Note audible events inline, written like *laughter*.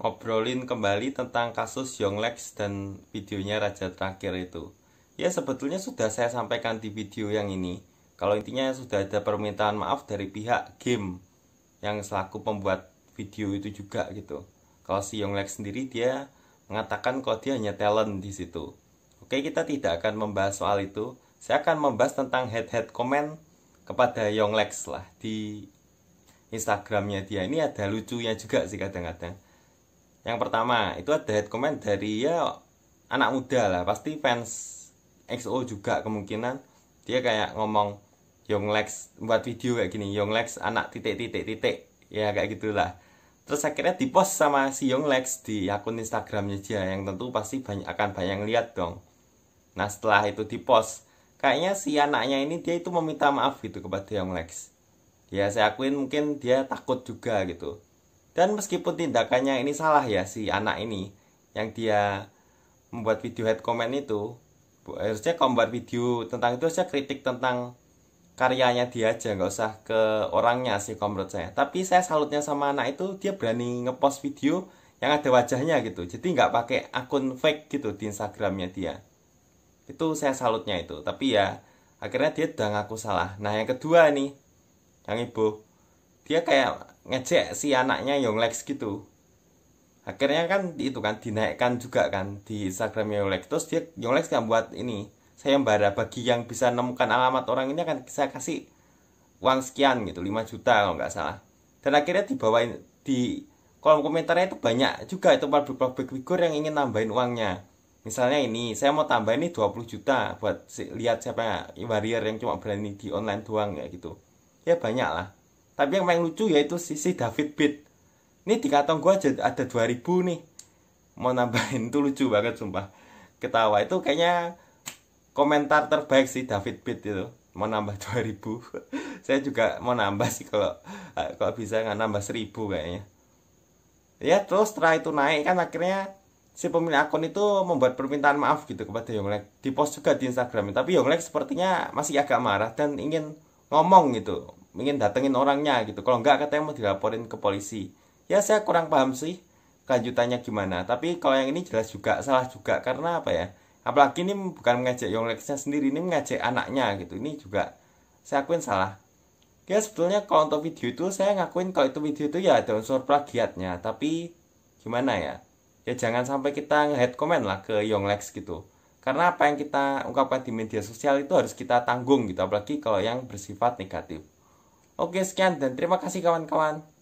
ngobrolin kembali tentang kasus Yonglex dan videonya Raja terakhir itu. Ya sebetulnya sudah saya sampaikan di video yang ini. Kalau intinya sudah ada permintaan maaf dari pihak game yang selaku pembuat video itu juga gitu. Kalau si Yonglex sendiri dia mengatakan kalau dia hanya talent di situ. Oke, kita tidak akan membahas soal itu. Saya akan membahas tentang head-head comment kepada Yonglex lah di Instagramnya dia. Ini ada lucunya juga sih kadang-kadang yang pertama, itu ada head comment dari ya anak muda lah, pasti fans XO juga kemungkinan dia kayak ngomong Young Lex buat video kayak gini, Young Lex anak titik titik titik. Ya kayak gitulah. Terus akhirnya dipost sama si Young Lex di akun Instagramnya dia yang tentu pasti banyak akan banyak lihat dong. Nah, setelah itu dipost, kayaknya si anaknya ini dia itu meminta maaf gitu kepada Young Lex. Ya, saya akuin mungkin dia takut juga gitu dan meskipun tindakannya ini salah ya si anak ini yang dia membuat video head comment itu harusnya kalau membuat video tentang itu saya kritik tentang karyanya dia aja nggak usah ke orangnya sih kalau saya tapi saya salutnya sama anak itu dia berani ngepost video yang ada wajahnya gitu jadi nggak pakai akun fake gitu di instagramnya dia itu saya salutnya itu tapi ya akhirnya dia udah ngaku salah nah yang kedua nih yang ibu dia kayak ngejek si anaknya Lex gitu akhirnya kan itu kan dinaikkan juga kan di Instagram Yonglex terus dia Lex kan buat ini saya mbara bagi yang bisa nemukan alamat orang ini akan saya kasih uang sekian gitu 5 juta kalau nggak salah dan akhirnya dibawain di kolom komentarnya itu banyak juga itu public-public figure yang ingin nambahin uangnya misalnya ini saya mau tambah ini 20 juta buat lihat siapa warrior yang cuma berani di online doang ya gitu ya banyak lah tapi yang paling lucu yaitu sisi David Beat ini di kantong gue ada, ada 2000 nih mau nambahin itu lucu banget sumpah ketawa itu kayaknya komentar terbaik sih David Beat itu mau nambah 2000 *laughs* saya juga mau nambah sih kalau eh, kalau bisa nggak nambah 1000 kayaknya ya terus setelah itu naik kan akhirnya si pemilik akun itu membuat permintaan maaf gitu kepada Yonglek di post juga di Instagram tapi Yonglek sepertinya masih agak marah dan ingin ngomong gitu ingin datengin orangnya gitu kalau enggak katanya mau dilaporin ke polisi ya saya kurang paham sih kelanjutannya gimana tapi kalau yang ini jelas juga salah juga karena apa ya apalagi ini bukan mengajak Yonglexnya sendiri ini mengajak anaknya gitu ini juga saya akuin salah ya sebetulnya kalau untuk video itu saya ngakuin kalau itu video itu ya ada unsur plagiatnya tapi gimana ya ya jangan sampai kita nge-head comment lah ke Yonglex gitu karena apa yang kita ungkapkan di media sosial itu harus kita tanggung gitu apalagi kalau yang bersifat negatif Oke, sekian dan terima kasih kawan-kawan.